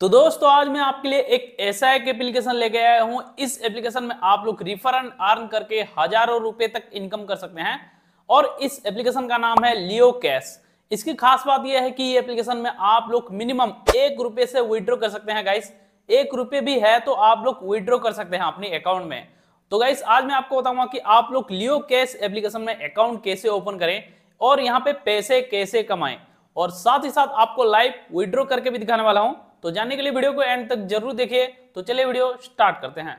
तो दोस्तों आज मैं आपके लिए एक ऐसा एक एप्लीकेशन लेके आया हूं इस एप्लीकेशन में आप लोग रिफर एंड अर्न करके हजारों रुपए तक इनकम कर सकते हैं और इस एप्लीकेशन का नाम है लियो कैश इसकी खास बात यह है कि ये एप्लीकेशन में आप लोग मिनिमम एक रुपए से विड्रो कर सकते हैं गाइस एक रुपए भी है तो आप लोग विड्रो कर सकते हैं अपने अकाउंट में तो गाइस आज मैं आपको बताऊंगा कि आप लोग लियो कैश एप्लीकेशन में अकाउंट कैसे ओपन करें और यहाँ पे पैसे कैसे कमाएं और साथ ही साथ आपको लाइव विड्रो करके भी दिखाने वाला हूं तो जानने के लिए वीडियो को एंड तक जरूर देखिए तो चलिए वीडियो स्टार्ट करते हैं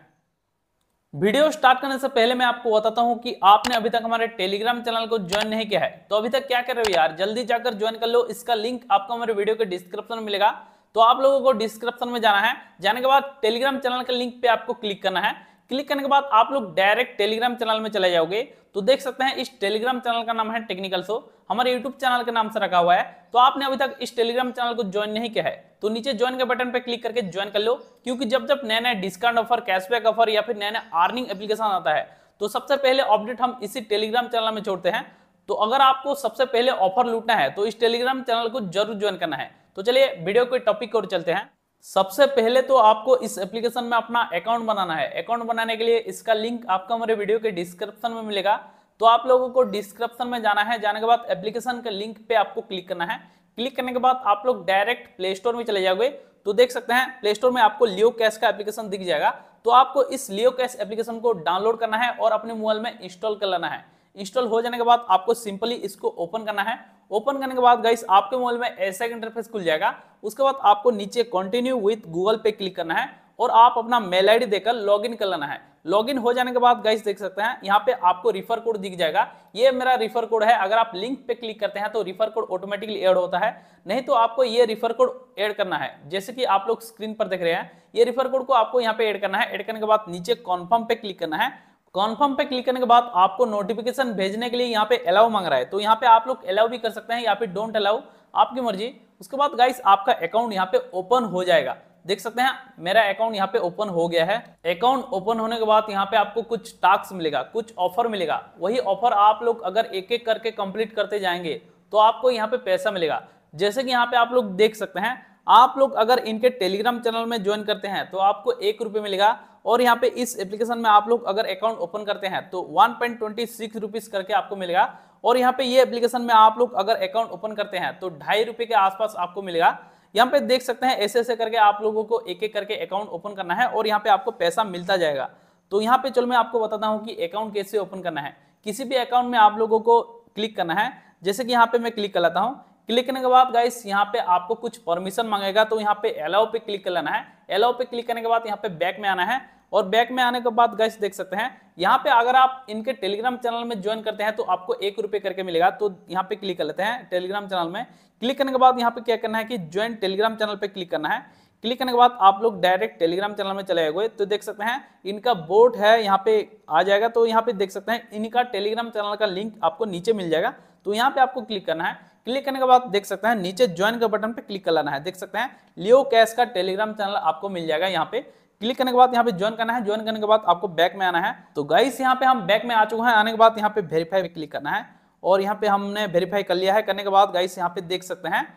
वीडियो स्टार्ट करने से पहले मैं आपको बताता हूं कि आपने अभी तक हमारे टेलीग्राम चैनल को ज्वाइन नहीं किया है तो अभी तक क्या कर रहे हो यार जल्दी जाकर ज्वाइन कर लो इसका लिंक आपको हमारे वीडियो के डिस्क्रिप्शन में मिलेगा तो आप लोगों को डिस्क्रिप्शन में जाना है जाने के बाद टेलीग्राम चैनल के लिंक पे आपको क्लिक करना है क्लिक करने के बाद आप लोग डायरेक्ट टेलीग्राम चैनल में चले जाओगे तो देख सकते हैं इस टेलीग्राम चैनल का नाम है टेक्निकल शो हमारे यूट्यूब चैनल के नाम से रखा हुआ है तो आपने अभी तक इस टेलीग्राम चैनल को ज्वाइन नहीं किया है तो नीचे ज्वाइन के बटन पर क्लिक करके ज्वाइन कर लो क्योंकि जब जब नए नए डिस्काउंट ऑफर कैशबैक ऑफर या फिर नए नए अर्निंग एप्लीकेशन आता है तो सबसे पहले अपडेट हम इसी टेलीग्राम चैनल में छोड़ते हैं तो अगर आपको सबसे पहले ऑफर लूटना है तो इस टेलीग्राम चैनल को जरूर ज्वाइन करना है तो चलिए वीडियो के टॉपिक और चलते हैं सबसे पहले तो आपको इस एप्लीकेशन में अपना अकाउंट बनाना है अकाउंट बनाने के लिए इसका लिंक आपका मेरे वीडियो के डिस्क्रिप्शन में मिलेगा तो आप लोगों को डिस्क्रिप्शन में जाना है जाने के बाद एप्लीकेशन के लिंक पे आपको क्लिक करना है क्लिक करने के बाद आप लोग डायरेक्ट प्ले स्टोर में चले जाओगे तो देख सकते हैं प्ले स्टोर में आपको लियो कैश का एप्लीकेशन दिख जाएगा तो आपको इस लियो कैश एप्लीकेशन को डाउनलोड करना है और अपने मोबाइल में इंस्टॉल कर लेना है इंस्टॉल हो जाने के बाद आपको सिंपली इसको ओपन करना है ओपन करने के बाद गाइस आपके मोबाइल में ऐसा एक इंटरफेस खुल जाएगा उसके बाद आपको नीचे कंटिन्यू विथ गूगल पे क्लिक करना है और आप अपना मेल आई देकर लॉग इन कर लेना है लॉग इन हो जाने के बाद गाइस देख सकते हैं यहाँ पे आपको रिफर कोड दिख जाएगा ये मेरा रिफर कोड है अगर आप लिंक पे क्लिक करते हैं तो रिफर कोड ऑटोमेटिकली एड होता है नहीं तो आपको ये रिफर कोड एड करना है जैसे कि आप लोग स्क्रीन पर देख रहे हैं ये रिफर कोड को आपको यहाँ पे एड करना है एड करने के बाद नीचे कॉन्फर्म पे क्लिक करना है कॉन्फर्म पे क्लिक करने के बाद आपको नोटिफिकेशन भेजने के लिए यहाँ पे अलाउ मांग रहा है तो यहाँ पे आप लोग अलाउ भी कर सकते हैं या फिर डोंट अलाउ आपकी मर्जी उसके बाद गाइस आपका अकाउंट यहाँ पे ओपन हो जाएगा देख सकते हैं मेरा अकाउंट यहाँ पे ओपन हो गया है अकाउंट ओपन होने के बाद यहाँ पे आपको कुछ टास्क मिलेगा कुछ ऑफर मिलेगा वही ऑफर आप लोग अगर एक एक करके कंप्लीट करते जाएंगे तो आपको यहाँ पे पैसा मिलेगा जैसे कि यहाँ पे आप लोग देख सकते हैं आप लोग अगर इनके टेलीग्राम चैनल में ज्वाइन करते हैं तो आपको एक रुपये मिलेगा और यहाँ पे इस एप्लीकेशन में आप लोग अगर अकाउंट ओपन करते हैं तो one point twenty six rupees करके आपको मिलेगा और यहाँ पे ये एप्लीकेशन में आप लोग अगर अकाउंट ओपन करते हैं तो ढाई रुपये के आसपास आपको मिलेगा यहाँ पे देख सकते हैं ऐसे ऐसे करके आप लोगों को एक एक करके अकाउंट ओपन करना है और यहाँ पे आपको पैसा मिलता जाएगा तो यहाँ पे चलो मैं आपको बताता हूँ कि अकाउंट कैसे ओपन करना है किसी भी अकाउंट में आप लोगों को क्लिक करना है जैसे कि यहाँ पे मैं क्लिक कर लाता हूँ क्लिक करने के बाद गाइस यहाँ पे आपको कुछ परमिशन मांगेगा तो यहाँ पे एलाओ पे क्लिक कर लेना है एलाओ पे क्लिक करने के बाद यहाँ पे बैक में आना है और बैक में आने के बाद गाइस देख सकते हैं यहाँ पे अगर आप इनके टेलीग्राम चैनल में ज्वाइन करते हैं तो आपको एक रुपए करके मिलेगा तो यहाँ पे क्लिक कर लेते हैं टेलीग्राम चैनल में क्लिक करने के बाद यहाँ पे क्या करना है कि ज्वाइन टेलीग्राम चैनल पे क्लिक करना है क्लिक करने के बाद आप लोग डायरेक्ट टेलीग्राम चैनल में चले गए तो देख सकते हैं इनका बोर्ड है यहाँ पे आ जाएगा तो यहाँ पे देख सकते हैं इनका टेलीग्राम चैनल का लिंक आपको नीचे मिल जाएगा तो यहाँ पे आपको क्लिक करना है क्लिक करने के बाद देख सकते हैं नीचे ज्वाइन के बटन पे क्लिक करना है देख सकते हैं लियो कैश का टेलीग्राम चैनल आपको मिल जाएगा यहाँ पे क्लिक करने के बाद यहाँ पे ज्वाइन करना है ज्वाइन करने के बाद आपको बैक में आना है तो गाइस यहाँ पे हम बैक में आ चुके हैं आने के बाद यहाँ पे वेरीफाई भी क्लिक करना है और यहाँ पे हमने वेरीफाई कर लिया है करने के बाद गाइस यहाँ पे देख सकते हैं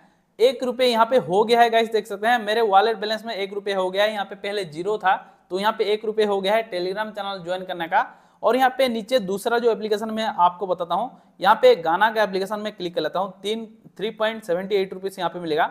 एक रुपये यहाँ पे हो गया है गाइस देख सकते हैं मेरे वॉलेट बैलेंस में एक रुपये हो गया है यहाँ पे पहले जीरो था तो यहाँ पे एक रुपये हो गया है टेलीग्राम चैनल ज्वाइन करने का और यहाँ पे नीचे दूसरा जो एप्लीकेशन मैं आपको बताता हूँ यहाँ पे गाना का एप्लीकेशन में क्लिक कर लेता हूँ तीन three point seventy eight rupees यहाँ पे मिलेगा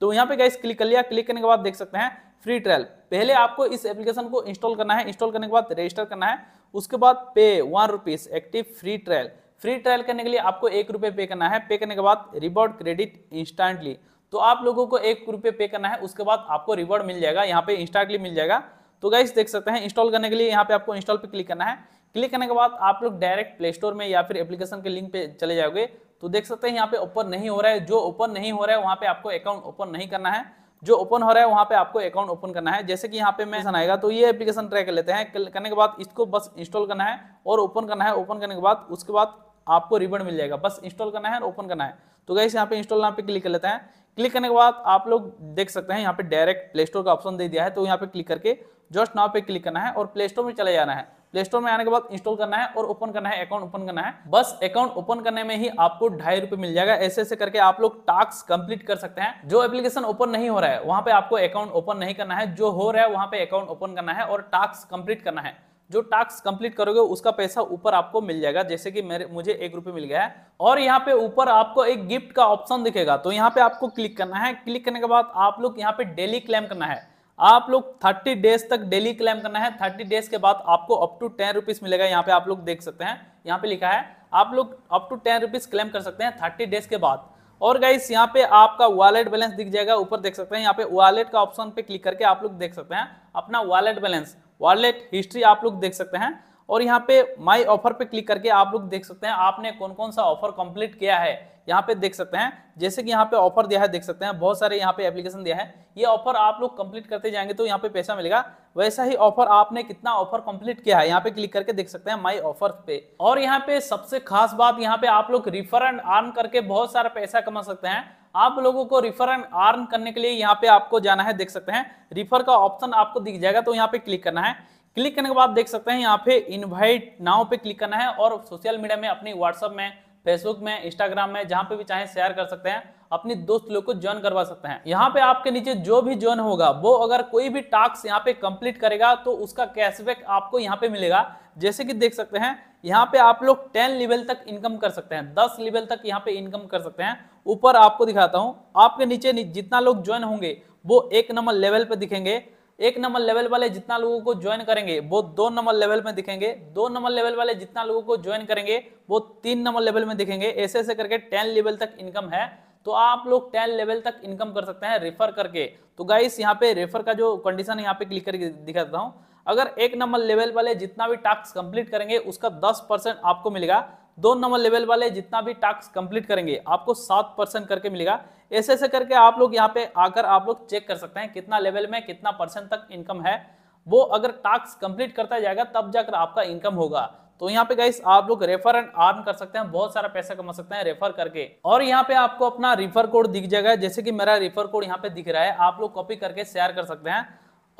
तो यहाँ पे गाइस क्लिक कर लिया क्लिक करने के बाद देख सकते हैं फ्री ट्रायल पहले आपको इस एप्लीकेशन को इंस्टॉल करना है इंस्टॉल करने के बाद रजिस्टर करना है उसके बाद pay one rupees active free trial free trial करने के लिए आपको एक रुपये पे करना है पे करने के बाद रिवॉर्ड क्रेडिट इंस्टेंटली तो आप लोगों को एक रुपये पे करना है उसके बाद आपको रिवॉर्ड मिल जाएगा यहाँ पे इंस्टेंटली मिल जाएगा तो गाइस देख सकते हैं इंस्टॉल करने के लिए यहाँ पे आपको इंस्टॉल पे क्लिक करना है क्लिक करने के बाद आप लोग डायरेक्ट प्ले स्टोर में या फिर एप्लीकेशन के लिंक पे चले जाओगे तो देख सकते हैं यहाँ पे ओपन नहीं हो रहा है जो ओपन नहीं हो रहा है वहाँ पे आपको अकाउंट ओपन नहीं करना है जो ओपन हो रहा है वहाँ पे आपको अकाउंट ओपन करना है जैसे कि यहाँ पे मैं आएगा तो ये एप्लीकेशन ट्राई कर लेते हैं करने के बाद इसको बस इंस्टॉल करना है और ओपन करना है ओपन करने के बाद उसके बाद आपको रिबन मिल जाएगा बस इंस्टॉल करना है और ओपन करना है तो गैस यहाँ पे इंस्टॉल यहाँ पे क्लिक कर लेते हैं क्लिक करने के बाद आप लोग देख सकते हैं यहाँ पे डायरेक्ट प्ले स्टोर का ऑप्शन दे दिया है तो यहाँ पे क्लिक करके जस्ट नाव पे क्लिक करना है और प्ले स्टोर में चले जाना है प्ले स्टोर में आने के बाद इंस्टॉल करना है और ओपन करना है अकाउंट ओपन करना है बस अकाउंट ओपन करने में ही आपको ढाई रुपए मिल जाएगा ऐसे ऐसे करके आप लोग टास्क कंप्लीट कर सकते हैं जो एप्लीकेशन ओपन नहीं हो रहा है वहां पे आपको अकाउंट ओपन नहीं करना है जो हो रहा है वहां पे अकाउंट ओपन करना है और टास्क कंप्लीट करना है जो टास्क कंप्लीट करोगे उसका पैसा ऊपर आपको मिल जाएगा जैसे कि मेरे मुझे एक रुपये मिल गया है और यहाँ पे ऊपर आपको एक गिफ्ट का ऑप्शन दिखेगा तो यहाँ पे आपको क्लिक करना है क्लिक करने के बाद आप लोग यहाँ पे डेली क्लेम करना है आप लोग 30 डेज तक डेली क्लेम करना है 30 डेज के बाद आपको अप टू टेन रुपीज मिलेगा यहाँ पे आप लोग देख सकते हैं यहाँ पे लिखा है आप लोग up to ten rupees claim कर सकते हैं 30 डेज के बाद और गाइस यहाँ पे आपका वॉलेट बैलेंस दिख जाएगा ऊपर देख सकते हैं यहाँ पे वॉलेट का ऑप्शन पे क्लिक करके आप लोग देख सकते हैं अपना वॉलेट बैलेंस वॉलेट हिस्ट्री आप लोग देख सकते हैं और यहाँ पे माई ऑफर पे क्लिक करके आप लोग देख सकते हैं आपने कौन कौन सा ऑफर कंप्लीट किया है यहाँ पे देख सकते हैं जैसे कि यहाँ पे ऑफर दिया है देख सकते हैं बहुत सारे यहाँ पे एप्लीकेशन दिया है ये ऑफर आप लोग कंप्लीट करते जाएंगे तो यहाँ पे पैसा मिलेगा वैसा ही ऑफर आपने कितना ऑफर कंप्लीट किया है यहाँ पे क्लिक करके देख सकते हैं माई ऑफर पे और यहाँ पे सबसे खास बात यहाँ पे आप लोग एंड आर्न करके बहुत सारा पैसा कमा सकते हैं आप लोगों को रिफर एंड आर्न करने के लिए यहाँ पे आपको जाना है देख सकते हैं रिफर का ऑप्शन आपको दिख जाएगा तो यहाँ पे क्लिक करना है क्लिक करने के बाद देख सकते हैं यहाँ पे इनवाइट नाव पे क्लिक करना है और सोशल मीडिया में अपनी व्हाट्सअप में फेसबुक में इंस्टाग्राम में जहाँ पे भी चाहे शेयर कर सकते हैं अपने दोस्त लोग को ज्वाइन करवा सकते हैं यहाँ पे आपके नीचे जो भी ज्वाइन होगा वो अगर कोई भी टास्क यहाँ पे कंप्लीट करेगा तो उसका कैशबैक आपको यहाँ पे मिलेगा जैसे कि देख सकते हैं यहाँ पे आप लोग टेन लेवल तक इनकम कर सकते हैं दस लेवल तक यहाँ पे इनकम कर सकते हैं ऊपर आपको दिखाता हूँ आपके नीचे जितना लोग ज्वाइन होंगे वो एक नंबर लेवल पे दिखेंगे एक नंबर लेवल वाले जितना लोगों को ज्वाइन करेंगे वो दो नंबर लेवल में दिखेंगे दो नंबर लेवल वाले जितना लोगों को ज्वाइन करेंगे वो तीन नंबर लेवल में दिखेंगे ऐसे ऐसे करके टेन लेवल तक इनकम है तो आप लोग टेन लेवल तक इनकम कर सकते हैं रेफर करके तो गाइस यहाँ पे रेफर का जो कंडीशन यहाँ पे क्लिक करके दिखाता हूँ अगर एक नंबर लेवल वाले जितना भी टास्क कंप्लीट करेंगे उसका दस परसेंट आपको मिलेगा दो नंबर लेवल वाले जितना भी टास्क कंप्लीट करेंगे आपको सात परसेंट करके मिलेगा ऐसे ऐसे करके आप लोग यहाँ पे आकर आप लोग चेक कर सकते हैं कितना लेवल में कितना परसेंट तक इनकम है वो अगर टास्क कंप्लीट करता जाएगा तब जाकर आपका इनकम होगा तो यहाँ पे गाइस आप लोग रेफर एंड आर्न कर सकते हैं बहुत सारा पैसा कमा सकते हैं रेफर करके और यहाँ पे आपको अपना रिफर कोड दिख जाएगा जैसे कि मेरा रिफर कोड यहाँ पे दिख रहा है आप लोग कॉपी करके शेयर कर सकते हैं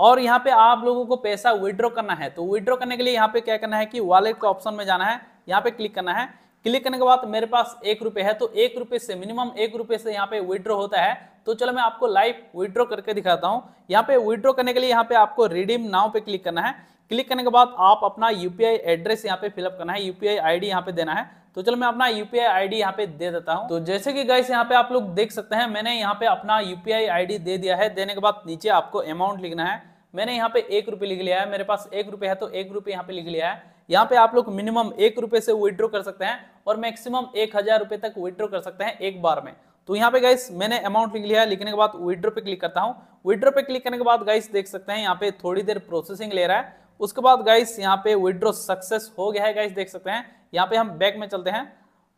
और यहाँ पे आप लोगों को पैसा विड्रॉ करना है तो विड्रॉ करने के लिए यहाँ पे क्या करना है कि वॉलेट के ऑप्शन में जाना है यहाँ पे क्लिक करना है क्लिक करने के बाद मेरे पास एक रुपए है तो एक रुपए से मिनिमम एक रुपए से यहाँ पे विड्रॉ होता है तो चलो मैं आपको लाइव विड्रॉ करके दिखाता हूँ यहाँ पे विड्रॉ करने के लिए यहाँ पे आपको रिडीम नाव पे क्लिक करना है क्लिक करने के बाद आप अपना यूपीआई एड्रेस यहाँ पे फिलअप करना है यूपीआई आईडी यहाँ पे देना है तो चलो मैं अपना यूपीआई आईडी यहाँ पे दे देता हूँ तो जैसे कि गाइस यहाँ पे आप लोग देख सकते हैं मैंने यहाँ पे अपना यूपीआई आईडी दे दिया है देने के बाद नीचे आपको अमाउंट लिखना है मैंने यहाँ पे एक रुपये लिख लिया है मेरे पास एक रुपये है तो एक रुपये यहाँ पे लिख लिया है यहाँ पे आप लोग मिनिमम एक रुपए से विद्रो कर सकते हैं और मैक्सिमम एक हजार रुपए तक विड्रॉ कर सकते हैं एक बार में तो यहाँ पे गाइस मैंने अमाउंट लिख लिया है लिखने के बाद विड्रो पे क्लिक करता हूँ विड्रो पे क्लिक करने के बाद गाइस देख सकते हैं यहाँ पे थोड़ी देर प्रोसेसिंग ले रहा है उसके बाद गाइस यहाँ पे विड्रो सक्सेस हो गया है गाइस देख सकते हैं यहाँ पे हम बैक में चलते हैं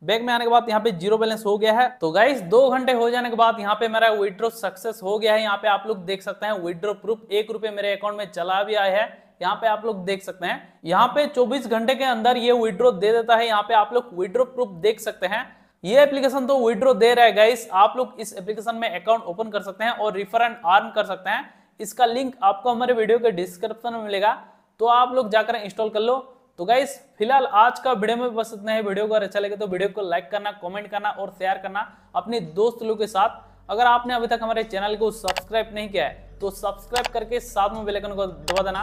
बैग में आने के बाद यहाँ पे जीरो बैलेंस हो गया है तो गाइस दो घंटे हो जाने के बाद यहाँ पे मेरा विड्रो सक्सेस हो गया है यहाँ पे आप लोग देख सकते हैं विड्रो प्रूफ एक रुपये मेरे अकाउंट में चला भी आया है यहाँ पे आप लोग देख सकते हैं यहाँ पे 24 घंटे के अंदर ये विड्रो दे देता है यहाँ पे आप लोग विड्रो प्रूफ देख सकते हैं ये एप्लीकेशन तो विड्रो दे रहा है गाइस आप लोग इस एप्लीकेशन में अकाउंट ओपन कर सकते हैं और रिफर एंड अर्न कर सकते हैं इसका लिंक आपको हमारे वीडियो के डिस्क्रिप्शन में मिलेगा तो आप लोग जाकर इंस्टॉल कर लो तो गाइस फिलहाल आज का वीडियो में बस इतना है वीडियो को अगर अच्छा लगे तो वीडियो को लाइक करना कमेंट करना और शेयर करना अपने दोस्त लोग के साथ अगर आपने अभी तक हमारे चैनल को सब्सक्राइब नहीं किया है तो सब्सक्राइब करके साथ में बेल आइकन को दबा देना